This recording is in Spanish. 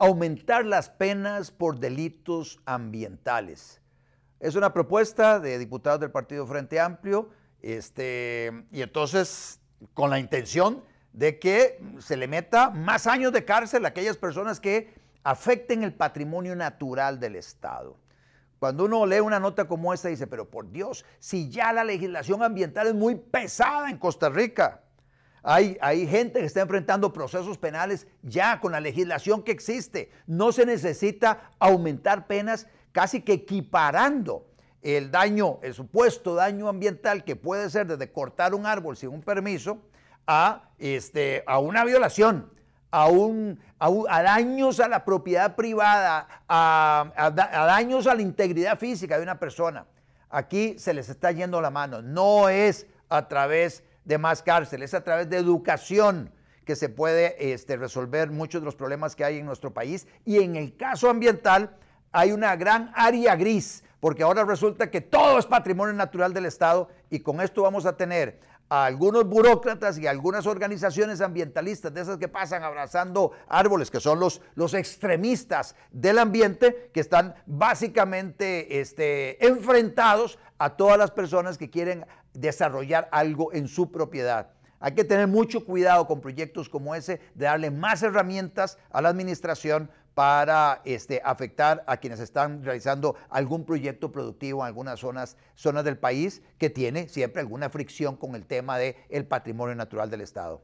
aumentar las penas por delitos ambientales. Es una propuesta de diputados del Partido Frente Amplio, este, y entonces con la intención de que se le meta más años de cárcel a aquellas personas que afecten el patrimonio natural del Estado. Cuando uno lee una nota como esta dice, pero por Dios, si ya la legislación ambiental es muy pesada en Costa Rica, hay, gente que está enfrentando procesos penales ya con la legislación que existe. No se necesita aumentar penas casi que equiparando el daño, el supuesto daño ambiental que puede ser desde cortar un árbol sin un permiso a, este, a una violación, a, un, a, daños a la propiedad privada, a, daños a la integridad física de una persona. Aquí se les está yendo la mano. No es a través de de más cárceles es a través de educación que se puede este, resolver muchos de los problemas que hay en nuestro país. Y en el caso ambiental hay una gran área gris, porque ahora resulta que todo es patrimonio natural del Estado y con esto vamos a tener a algunos burócratas y algunas organizaciones ambientalistas, de esas que pasan abrazando árboles, que son los, los extremistas del ambiente, que están básicamente este, enfrentados a todas las personas que quieren desarrollar algo en su propiedad. Hay que tener mucho cuidado con proyectos como ese, de darle más herramientas a la administración para este, afectar a quienes están realizando algún proyecto productivo en algunas zonas, zonas del país que tiene siempre alguna fricción con el tema del patrimonio natural del Estado.